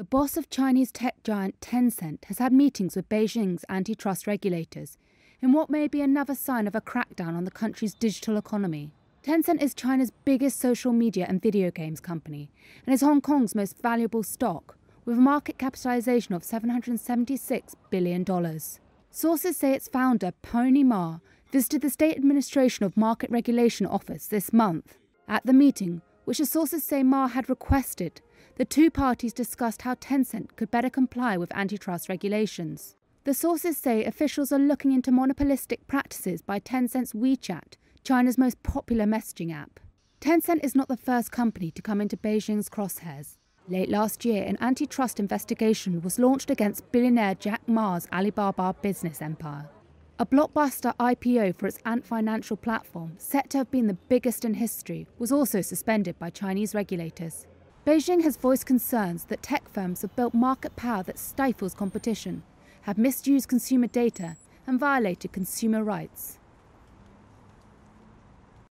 The boss of Chinese tech giant Tencent has had meetings with Beijing's antitrust regulators in what may be another sign of a crackdown on the country's digital economy. Tencent is China's biggest social media and video games company and is Hong Kong's most valuable stock, with a market capitalization of $776 billion. Sources say its founder, Pony Ma, visited the State Administration of Market Regulation Office this month. At the meeting, which the sources say Ma had requested, the two parties discussed how Tencent could better comply with antitrust regulations. The sources say officials are looking into monopolistic practices by Tencent's WeChat, China's most popular messaging app. Tencent is not the first company to come into Beijing's crosshairs. Late last year, an antitrust investigation was launched against billionaire Jack Ma's Alibaba business empire. A blockbuster IPO for its Ant Financial platform, set to have been the biggest in history, was also suspended by Chinese regulators. Beijing has voiced concerns that tech firms have built market power that stifles competition, have misused consumer data, and violated consumer rights.